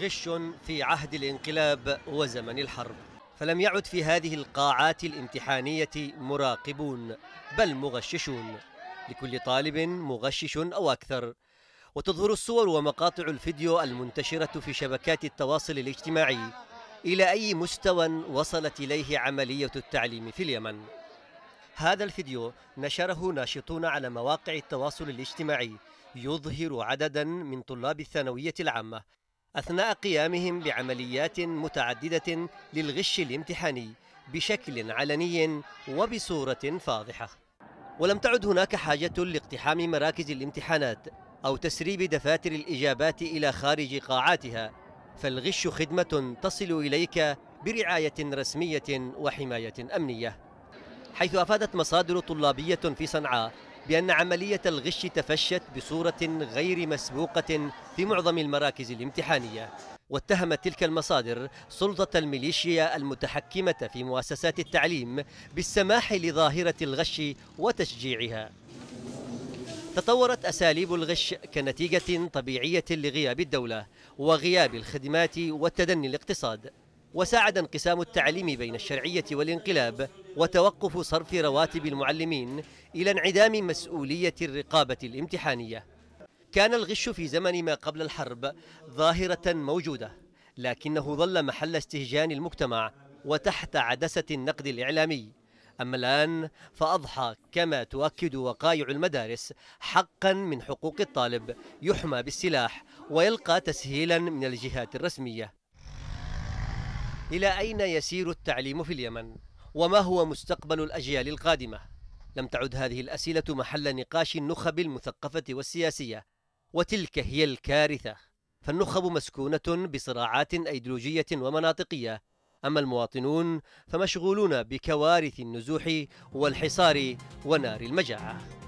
غش في عهد الانقلاب وزمن الحرب فلم يعد في هذه القاعات الامتحانية مراقبون بل مغششون لكل طالب مغشش أو أكثر وتظهر الصور ومقاطع الفيديو المنتشرة في شبكات التواصل الاجتماعي إلى أي مستوى وصلت إليه عملية التعليم في اليمن هذا الفيديو نشره ناشطون على مواقع التواصل الاجتماعي يظهر عددا من طلاب الثانوية العامة أثناء قيامهم بعمليات متعددة للغش الامتحاني بشكل علني وبصورة فاضحة ولم تعد هناك حاجة لاقتحام مراكز الامتحانات أو تسريب دفاتر الإجابات إلى خارج قاعاتها فالغش خدمة تصل إليك برعاية رسمية وحماية أمنية حيث أفادت مصادر طلابية في صنعاء بأن عملية الغش تفشت بصورة غير مسبوقة في معظم المراكز الامتحانية واتهمت تلك المصادر سلطة الميليشيا المتحكمة في مؤسسات التعليم بالسماح لظاهرة الغش وتشجيعها تطورت أساليب الغش كنتيجة طبيعية لغياب الدولة وغياب الخدمات وتدني الاقتصاد وساعد انقسام التعليم بين الشرعية والانقلاب وتوقف صرف رواتب المعلمين إلى انعدام مسؤولية الرقابة الامتحانية كان الغش في زمن ما قبل الحرب ظاهرة موجودة لكنه ظل محل استهجان المجتمع وتحت عدسة النقد الإعلامي أما الآن فأضحى كما تؤكد وقائع المدارس حقا من حقوق الطالب يحمى بالسلاح ويلقى تسهيلا من الجهات الرسمية إلى أين يسير التعليم في اليمن؟ وما هو مستقبل الأجيال القادمة؟ لم تعد هذه الأسئلة محل نقاش النخب المثقفة والسياسية وتلك هي الكارثة فالنخب مسكونة بصراعات أيديولوجية ومناطقية أما المواطنون فمشغولون بكوارث النزوح والحصار ونار المجاعة